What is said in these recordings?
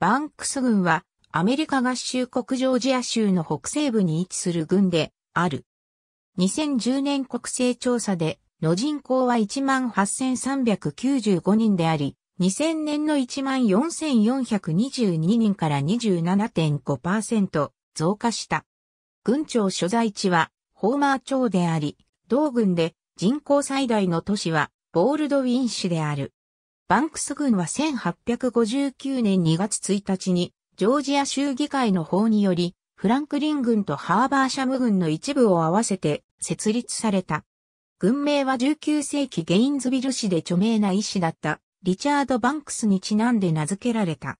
バンクス軍はアメリカ合衆国ジョージア州の北西部に位置する軍である。2010年国勢調査での人口は18,395人であり、2000年の14,422人から27.5%増加した。軍庁所在地はホーマー町であり、同軍で人口最大の都市はボールドウィン市である。バンクス軍は1859年2月1日に、ジョージア州議会の法により、フランクリン軍とハーバーシャム軍の一部を合わせて設立された。軍名は19世紀ゲインズビル市で著名な医師だったリチャード・バンクスにちなんで名付けられた。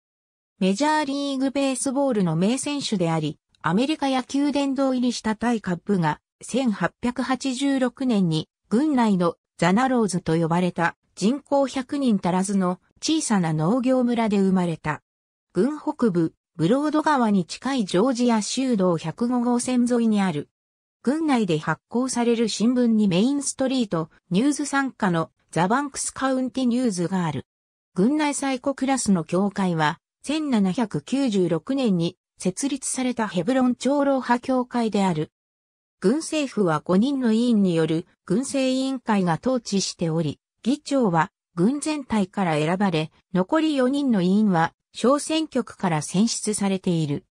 メジャーリーグベースボールの名選手であり、アメリカ野球殿堂入りしたタイカップが1886年に軍内のザナローズと呼ばれた人口100人足らずの小さな農業村で生まれた。軍北部、ブロード川に近いジョージア州道105号線沿いにある。軍内で発行される新聞にメインストリート、ニューズ参加のザバンクスカウンティニューズがある。軍内最古クラスの教会は、1796年に設立されたヘブロン長老派教会である。軍政府は5人の委員による軍政委員会が統治しており、議長は軍全体から選ばれ、残り4人の委員は小選挙区から選出されている。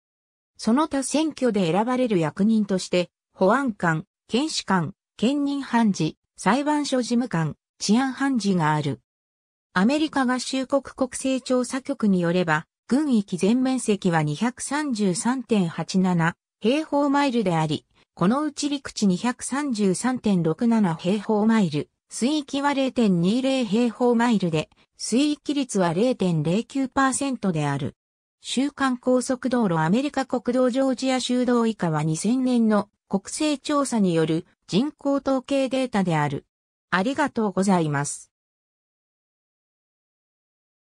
その他選挙で選ばれる役人として、保安官、検視官、兼任判事、裁判所事務官、治安判事がある。アメリカ合衆国国勢調査局によれば、軍域全面積は233.87平方マイルであり、このうち陸地233.67平方マイル、水域は0.20平方マイルで、水域率は0.09%である。週間高速道路アメリカ国道ジョージア州道以下は2000年の国勢調査による人口統計データである。ありがとうございます。